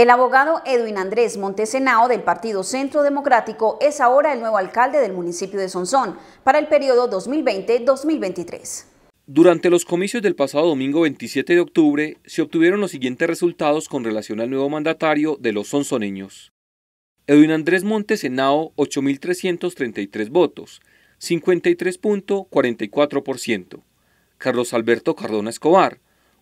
El abogado Edwin Andrés Montesenao del Partido Centro Democrático es ahora el nuevo alcalde del municipio de Sonsón para el periodo 2020-2023. Durante los comicios del pasado domingo 27 de octubre se obtuvieron los siguientes resultados con relación al nuevo mandatario de los sonsoneños. Edwin Andrés Montesenao, 8.333 votos, 53.44%. Carlos Alberto Cardona Escobar,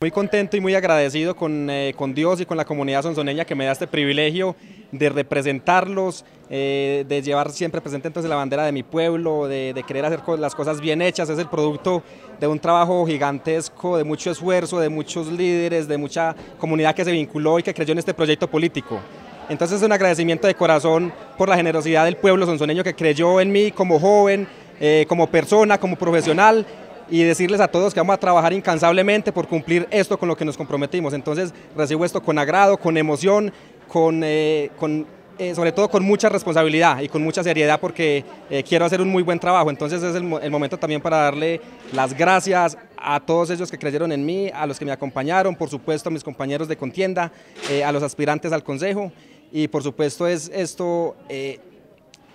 Muy contento y muy agradecido eh, con, Dios y con la comunidad sonzoneña que me da este privilegio de representarlos, eh, de llevar siempre presente entonces la bandera de mi pueblo, de, querer hacer las cosas bien hechas. Es el producto de un trabajo gigantesco, de mucho esfuerzo, de muchos líderes, de mucha comunidad que se vinculó y que creyó en este proyecto político. Entonces es un agradecimiento de corazón por la generosidad del pueblo sonzoneño que creyó en mí como joven, eh, como persona, como profesional y decirles a todos que vamos a trabajar incansablemente por cumplir esto con lo que nos comprometimos. Entonces recibo esto con agrado, con emoción, con, eh, con eh, sobre todo con mucha responsabilidad y con mucha seriedad porque eh, quiero hacer un muy buen trabajo. Entonces es el, momento también para darle las gracias a todos ellos que creyeron en mí, a los que me acompañaron, por supuesto a mis compañeros de contienda, a los aspirantes al consejo y por supuesto es esto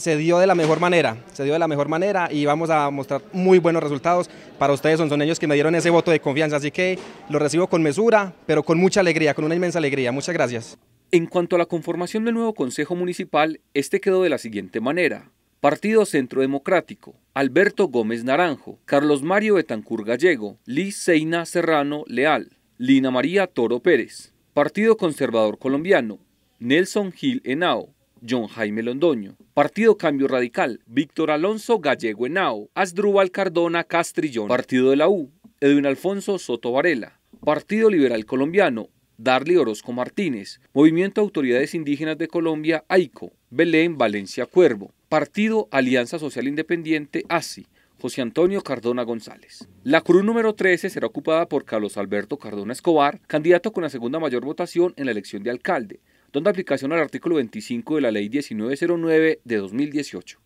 se dio de la mejor manera, se dio de la mejor manera y vamos a mostrar muy buenos resultados para ustedes, son, son ellos que me dieron ese voto de confianza, así que lo recibo con mesura, pero con mucha alegría, con una inmensa alegría. Muchas gracias. En cuanto a la conformación del nuevo Consejo Municipal, este quedó de la siguiente manera. Partido Centro Democrático, Alberto Gómez Naranjo, Carlos Mario Betancur Gallego, Liz Seina Serrano Leal, Lina María Toro Pérez. Partido Conservador Colombiano, Nelson Gil Henao, John Jaime Londoño. Partido Cambio Radical, Víctor Alonso Gallego Enao, Asdrúbal Cardona Castrillón. Partido de la U, Edwin Alfonso Soto Varela. Partido Liberal Colombiano, Darly Orozco Martínez. Movimiento Autoridades Indígenas de Colombia, AICO, Belén Valencia Cuervo. Partido Alianza Social Independiente, ASI. José Antonio Cardona González. La cruz número 13 será ocupada por Carlos Alberto Cardona Escobar, candidato con la segunda mayor votación en la elección de alcalde, dando aplicación al artículo 25 de la Ley 1909 de 2018.